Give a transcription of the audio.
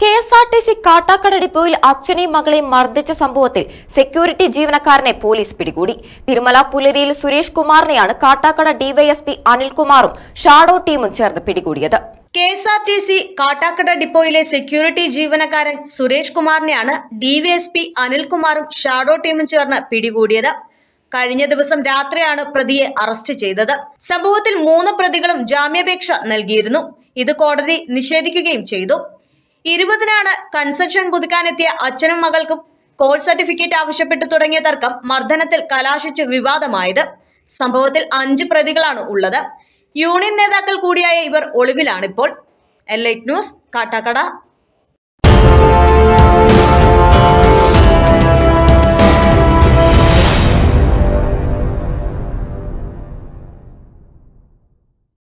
K S R T C Kattakada ഡിപ്പോയിൽ അച്ഛനെയും മകളെയും മർദ്ദിച്ച സംഭവത്തിൽ സെക്യൂരിറ്റി ജീവനക്കാരനെ പോലീസ് പിടികൂടി തിരുമല പുലരിയിൽ സുരേഷ് കുമാറിനെയാണ് കാട്ടാക്കട ഡിവൈഎസ്പി അനിൽകുമാറും ഷാഡോ ടീമും ചേർന്ന് പിടികൂടിയത് K S R T C Kattakada ഡിപ്പോയിലെ സെക്യൂരിറ്റി ജീവനക്കാരൻ സുരേഷ് കുമാറിനെയാണ് ഡിവൈഎസ്പി അനിൽകുമാറും ഷാഡോ ടീമും ചേർന്ന് പിടികൂടിയത് കഴിഞ്ഞ ദിവസം രാത്രിയാണ് പ്രതിയെ അറസ്റ്റ് ചെയ്തത് സംഭവത്തിൽ മൂന്ന് പ്രതികളും ജാമ്യാപേക്ഷ നൽകിയിരുന്നു ഇത് കോടതി നിഷേധിക്കുകയും ചെയ്തു ഇരുപതിനാണ് കൺസെഷൻ പുതുക്കാനെത്തിയ അച്ഛനും മകൾക്കും കോഴ്സ് സർട്ടിഫിക്കറ്റ് ആവശ്യപ്പെട്ട് തുടങ്ങിയ തർക്കം മർദ്ദനത്തിൽ കലാശിച്ച് വിവാദമായത് സംഭവത്തിൽ അഞ്ച് പ്രതികളാണ് ഉള്ളത് യൂണിയൻ നേതാക്കൾ കൂടിയായ ഇവർ ഒളിവിലാണിപ്പോൾ എൽ ന്യൂസ് കാട്ടാക്കട